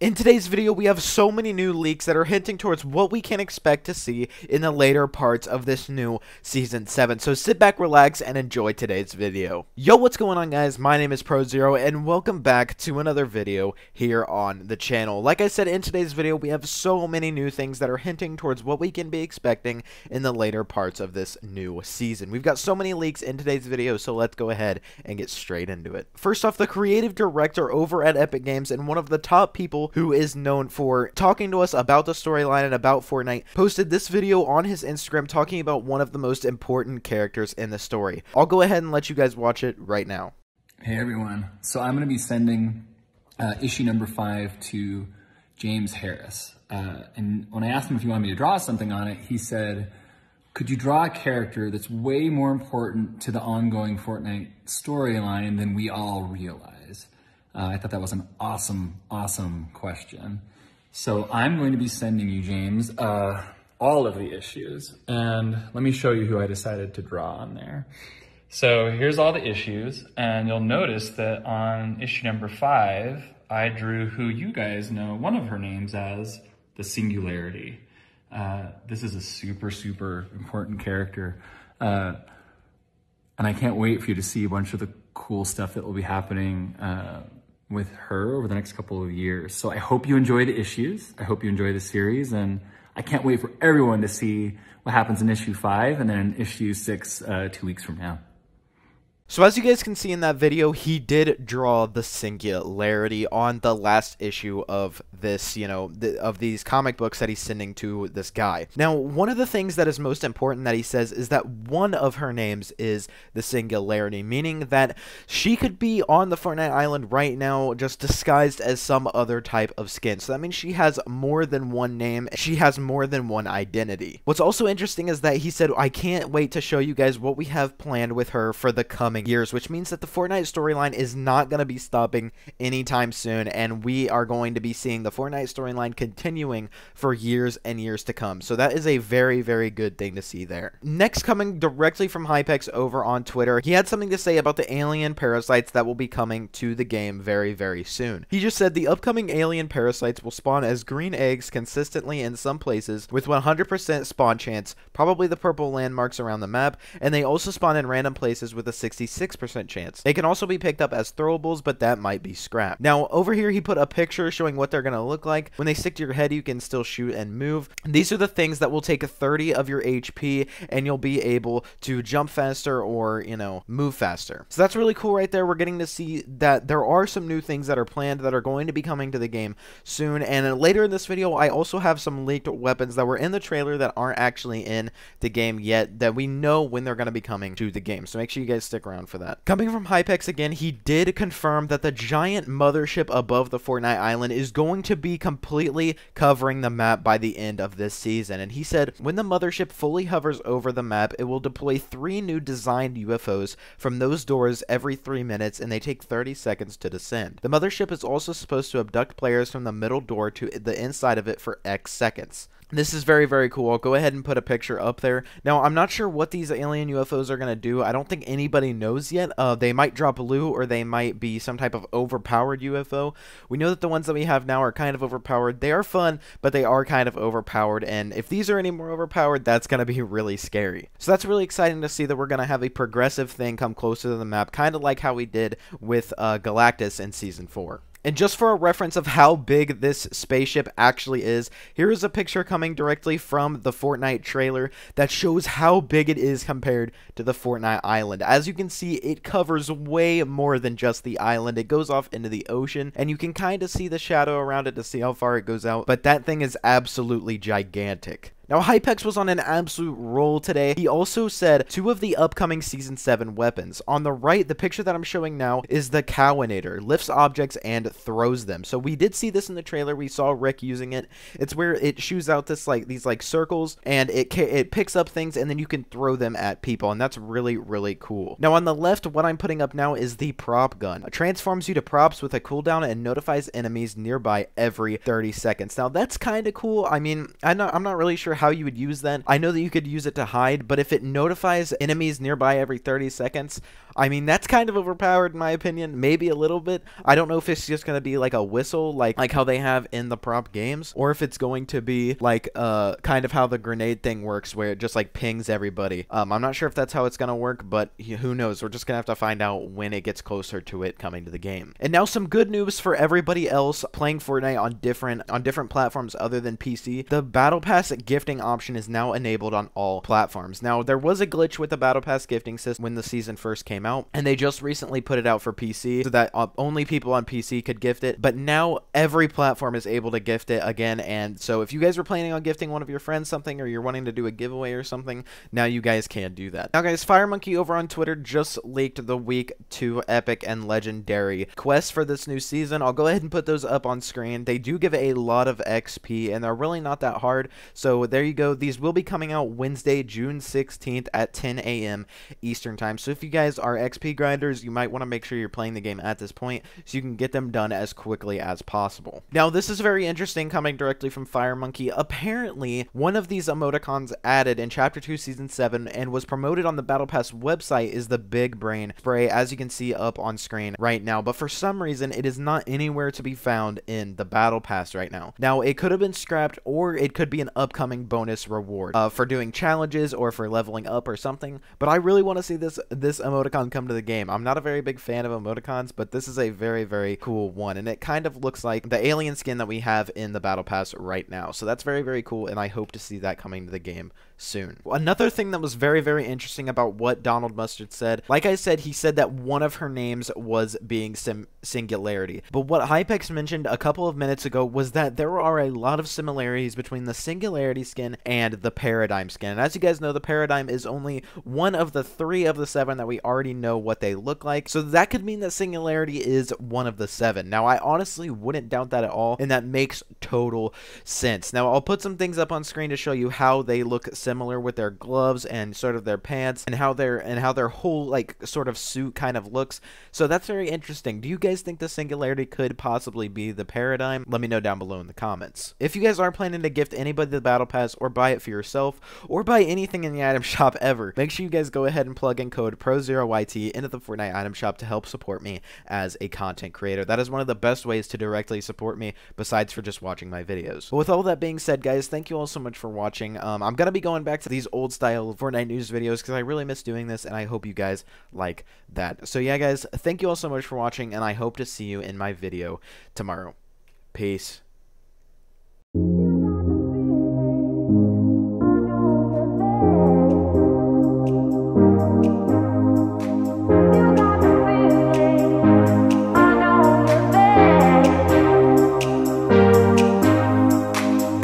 In today's video, we have so many new leaks that are hinting towards what we can expect to see in the later parts of this new Season 7, so sit back, relax, and enjoy today's video. Yo, what's going on guys? My name is ProZero, and welcome back to another video here on the channel. Like I said, in today's video, we have so many new things that are hinting towards what we can be expecting in the later parts of this new season. We've got so many leaks in today's video, so let's go ahead and get straight into it. First off, the creative director over at Epic Games and one of the top people who is known for talking to us about the storyline and about Fortnite, posted this video on his Instagram talking about one of the most important characters in the story. I'll go ahead and let you guys watch it right now. Hey everyone. So I'm going to be sending uh, issue number five to James Harris. Uh, and when I asked him if he wanted me to draw something on it, he said, could you draw a character that's way more important to the ongoing Fortnite storyline than we all realize? Uh, I thought that was an awesome, awesome question. So I'm going to be sending you, James, uh, all of the issues. And let me show you who I decided to draw on there. So here's all the issues. And you'll notice that on issue number five, I drew who you guys know one of her names as the Singularity. Uh, this is a super, super important character. Uh, and I can't wait for you to see a bunch of the cool stuff that will be happening uh, with her over the next couple of years. So I hope you enjoy the issues. I hope you enjoy the series. And I can't wait for everyone to see what happens in issue five and then issue six uh, two weeks from now. So as you guys can see in that video, he did draw the singularity on the last issue of this, you know, th of these comic books that he's sending to this guy. Now, one of the things that is most important that he says is that one of her names is the singularity, meaning that she could be on the Fortnite Island right now just disguised as some other type of skin. So that means she has more than one name. She has more than one identity. What's also interesting is that he said, I can't wait to show you guys what we have planned with her for the coming coming years, which means that the Fortnite storyline is not going to be stopping anytime soon, and we are going to be seeing the Fortnite storyline continuing for years and years to come. So that is a very, very good thing to see there. Next, coming directly from Hypex over on Twitter, he had something to say about the alien parasites that will be coming to the game very, very soon. He just said the upcoming alien parasites will spawn as green eggs consistently in some places with 100% spawn chance, probably the purple landmarks around the map, and they also spawn in random places with a 60 Six percent chance. They can also be picked up as throwables, but that might be scrapped. Now, over here, he put a picture showing what they're going to look like. When they stick to your head, you can still shoot and move. These are the things that will take 30 of your HP, and you'll be able to jump faster or, you know, move faster. So that's really cool right there. We're getting to see that there are some new things that are planned that are going to be coming to the game soon. And later in this video, I also have some leaked weapons that were in the trailer that aren't actually in the game yet that we know when they're going to be coming to the game. So make sure you guys stick around around for that. Coming from Hypex again, he did confirm that the giant mothership above the Fortnite island is going to be completely covering the map by the end of this season. And he said, when the mothership fully hovers over the map, it will deploy three new designed UFOs from those doors every three minutes, and they take 30 seconds to descend. The mothership is also supposed to abduct players from the middle door to the inside of it for X seconds. This is very, very cool. I'll go ahead and put a picture up there. Now, I'm not sure what these alien UFOs are going to do. I don't think anybody knows yet. Uh, they might drop blue or they might be some type of overpowered UFO. We know that the ones that we have now are kind of overpowered. They are fun, but they are kind of overpowered. And if these are any more overpowered, that's going to be really scary. So that's really exciting to see that we're going to have a progressive thing come closer to the map, kind of like how we did with uh, Galactus in Season 4. And just for a reference of how big this spaceship actually is, here is a picture coming directly from the Fortnite trailer that shows how big it is compared to the Fortnite island. As you can see, it covers way more than just the island. It goes off into the ocean, and you can kind of see the shadow around it to see how far it goes out, but that thing is absolutely gigantic. Now, Hypex was on an absolute roll today. He also said two of the upcoming Season 7 weapons. On the right, the picture that I'm showing now is the Cowinator. Lifts objects and throws them. So we did see this in the trailer. We saw Rick using it. It's where it shoots out this like these like circles and it it picks up things and then you can throw them at people and that's really really cool. Now on the left, what I'm putting up now is the prop gun. It transforms you to props with a cooldown and notifies enemies nearby every 30 seconds. Now that's kind of cool. I mean, I'm not I'm not really sure how you would use that. I know that you could use it to hide, but if it notifies enemies nearby every 30 seconds, I mean, that's kind of overpowered in my opinion. Maybe a little bit. I don't know if it's just gonna be like a whistle, like like how they have in the prop games, or if it's going to be like uh kind of how the grenade thing works, where it just like pings everybody. Um, I'm not sure if that's how it's gonna work, but who knows? We're just gonna have to find out when it gets closer to it coming to the game. And now some good news for everybody else playing Fortnite on different on different platforms other than PC. The Battle Pass gifting option is now enabled on all platforms. Now there was a glitch with the Battle Pass gifting system when the season first came out out, and they just recently put it out for PC so that uh, only people on PC could gift it. But now every platform is able to gift it again, and so if you guys were planning on gifting one of your friends something, or you're wanting to do a giveaway or something, now you guys can do that. Now, guys, Fire Monkey over on Twitter just leaked the week two epic and legendary quests for this new season. I'll go ahead and put those up on screen. They do give a lot of XP, and they're really not that hard. So there you go. These will be coming out Wednesday, June 16th at 10 a.m. Eastern time. So if you guys are XP grinders, you might want to make sure you're playing the game at this point so you can get them done as quickly as possible. Now, this is very interesting coming directly from Fire Monkey. Apparently, one of these emoticons added in Chapter 2, Season 7 and was promoted on the Battle Pass website is the Big Brain Spray, as you can see up on screen right now. But for some reason, it is not anywhere to be found in the Battle Pass right now. Now, it could have been scrapped or it could be an upcoming bonus reward uh, for doing challenges or for leveling up or something. But I really want to see this, this emoticon them come to the game. I'm not a very big fan of emoticons, but this is a very, very cool one. And it kind of looks like the alien skin that we have in the Battle Pass right now. So that's very, very cool, and I hope to see that coming to the game soon. Another thing that was very, very interesting about what Donald Mustard said, like I said, he said that one of her names was being Singularity. But what Hypex mentioned a couple of minutes ago was that there are a lot of similarities between the Singularity skin and the Paradigm skin. And as you guys know, the Paradigm is only one of the three of the seven that we already already know what they look like. So that could mean that Singularity is one of the seven. Now, I honestly wouldn't doubt that at all, and that makes total sense. Now, I'll put some things up on screen to show you how they look similar with their gloves and sort of their pants and how their and how their whole like sort of suit kind of looks. So that's very interesting. Do you guys think the Singularity could possibly be the paradigm? Let me know down below in the comments. If you guys are planning to gift anybody the battle pass or buy it for yourself or buy anything in the item shop ever, make sure you guys go ahead and plug in code PRO0Y YT into the Fortnite item shop to help support me as a content creator. That is one of the best ways to directly support me besides for just watching my videos. But with all that being said, guys, thank you all so much for watching. Um, I'm going to be going back to these old style Fortnite news videos because I really miss doing this and I hope you guys like that. So yeah, guys, thank you all so much for watching and I hope to see you in my video tomorrow. Peace.